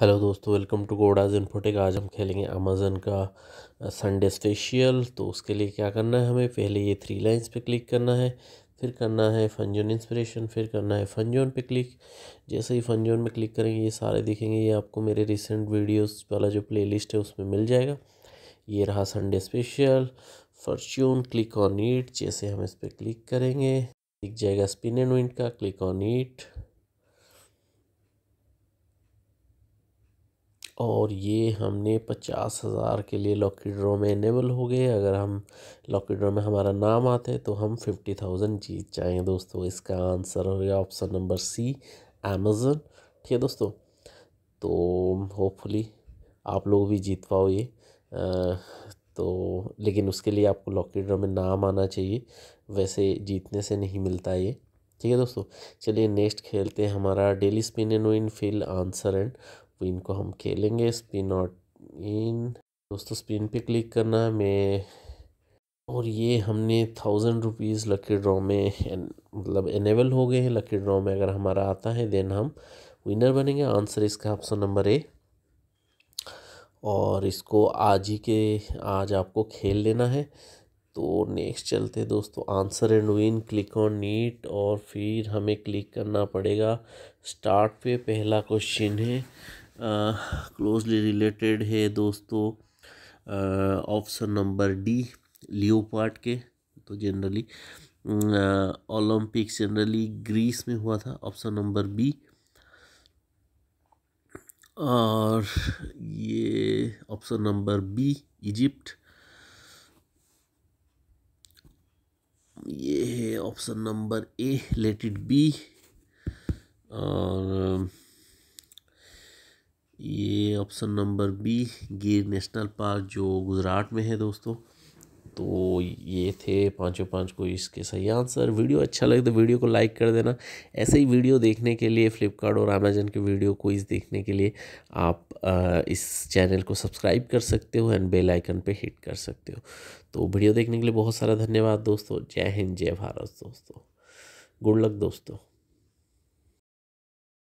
hello दोस्तों welcome to गोडाज infotech आज हम खेलेंगे अमेजन का संडे स्पेशियल तो उसके लिए क्या करना है हमें पहले ये थ्री लाइंस पे क्लिक करना है फिर करना है फंजोन इंस्पिरेशन फिर करना है फंजोन पे क्लिक जैसे ही फंजोन में क्लिक करेंगे ये सारे दिखेंगे ये आपको मेरे रिसेंट वीडियोस वाला जो प्लेलिस्ट है उसमें मिल जाएगा ये रहा Sunday special fortune click on it जैसे हम इस पर क्लिक करेंगे दिख जाएगा स्पिन एंड विंट का क्लिक ऑन ईट और ये हमने पचास हज़ार के लिए लॉकी ड्रॉ में इनेबल हो गए अगर हम लॉकी ड्रॉ में हमारा नाम आते तो हम फिफ्टी थाउजेंड जीत जाएंगे दोस्तों इसका आंसर हो गया ऑप्शन नंबर सी अमेज़न ठीक है दोस्तों तो होपफुली आप लोग भी जीत पाओ ये तो लेकिन उसके लिए आपको लॉकी ड्रॉ में नाम आना चाहिए वैसे जीतने से नहीं मिलता ये ठीक है दोस्तों चलिए नेक्स्ट खेलते हैं हमारा daily spin and win fill answer and spin को हम खेलेंगे स्पिन और इन दोस्तों स्पिन पे क्लिक करना है मैं और ये हमने थाउजेंड रुपीज़ लकी ड्रॉ में मतलब एनेबल हो गए हैं लकी ड्रॉ में अगर हमारा आता है देन हम विनर बनेंगे आंसर इसका ऑप्शन नंबर ए और इसको आज ही के आज आपको खेल लेना है तो नेक्स्ट चलते दोस्तों answer and win click on it और फिर हमें क्लिक करना पड़ेगा स्टार्ट पे पहला क्वेश्चन है क्लोजली रिलेटेड है दोस्तों ऑप्शन नंबर डी लियोपार्ट के तो जनरली ओलंपिक्स जनरली ग्रीस में हुआ था ऑप्शन नंबर बी और ये ऑप्शन नंबर बी इजिप्ट ये है option number A let it be और ये option number B Gir national park जो गुजरात में है दोस्तों तो ये थे पाँचों पाँच को इसके सही आंसर वीडियो अच्छा लगे तो वीडियो को लाइक कर देना ऐसे ही वीडियो देखने के लिए फ्लिपकार्ट और अमेजन के वीडियो को इस देखने के लिए आप इस चैनल को सब्सक्राइब कर सकते हो एंड बेल आइकन पे हिट कर सकते हो तो वीडियो देखने के लिए बहुत सारा धन्यवाद दोस्तों जय हिंद जय भारत दोस्तों गुड लक दोस्तों